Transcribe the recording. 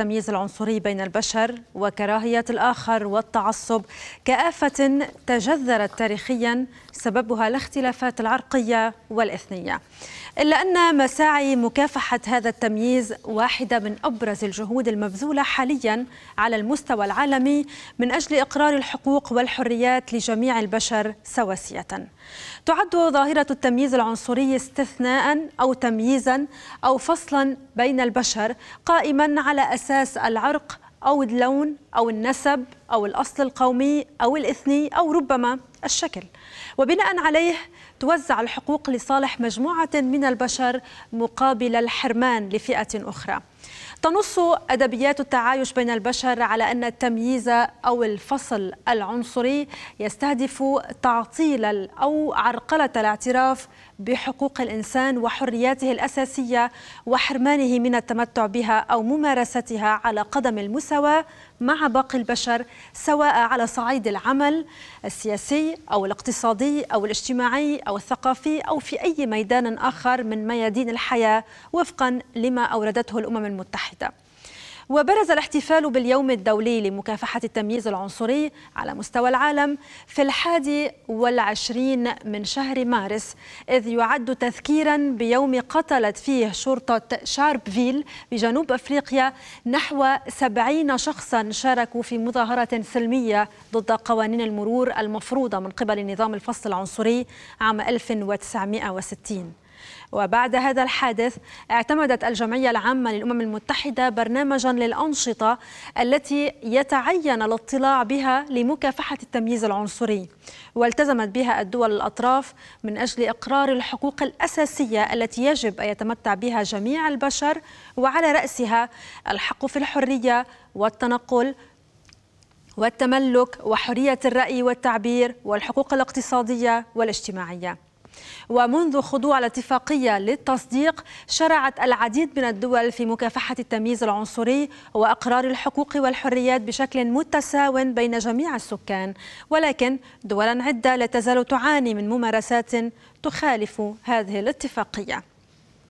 التمييز العنصري بين البشر وكراهية الآخر والتعصب كآفة تجذرت تاريخيا سببها الاختلافات العرقية والإثنية إلا أن مساعي مكافحة هذا التمييز واحدة من أبرز الجهود المبذولة حاليا على المستوى العالمي من أجل إقرار الحقوق والحريات لجميع البشر سواسية تعد ظاهرة التمييز العنصري استثناء أو تمييزا أو فصلا بين البشر قائما على أساس اساس العرق او اللون او النسب أو الأصل القومي أو الإثني أو ربما الشكل وبناء عليه توزع الحقوق لصالح مجموعة من البشر مقابل الحرمان لفئة أخرى تنص أدبيات التعايش بين البشر على أن التمييز أو الفصل العنصري يستهدف تعطيل أو عرقلة الاعتراف بحقوق الإنسان وحرياته الأساسية وحرمانه من التمتع بها أو ممارستها على قدم المساواة مع باقي البشر سواء على صعيد العمل السياسي أو الاقتصادي أو الاجتماعي أو الثقافي أو في أي ميدان آخر من ميادين الحياة وفقا لما أوردته الأمم المتحدة وبرز الاحتفال باليوم الدولي لمكافحة التمييز العنصري على مستوى العالم في الحادي والعشرين من شهر مارس إذ يعد تذكيرا بيوم قتلت فيه شرطة شاربفيل بجنوب أفريقيا نحو سبعين شخصا شاركوا في مظاهرة سلمية ضد قوانين المرور المفروضة من قبل نظام الفصل العنصري عام 1960 وبعد هذا الحادث اعتمدت الجمعية العامة للأمم المتحدة برنامجا للأنشطة التي يتعين الاطلاع بها لمكافحة التمييز العنصري والتزمت بها الدول الأطراف من أجل إقرار الحقوق الأساسية التي يجب أن يتمتع بها جميع البشر وعلى رأسها الحق في الحرية والتنقل والتملك وحرية الرأي والتعبير والحقوق الاقتصادية والاجتماعية ومنذ خضوع الاتفاقية للتصديق شرعت العديد من الدول في مكافحة التمييز العنصري وأقرار الحقوق والحريات بشكل متساو بين جميع السكان ولكن دولا عدة لا تزال تعاني من ممارسات تخالف هذه الاتفاقية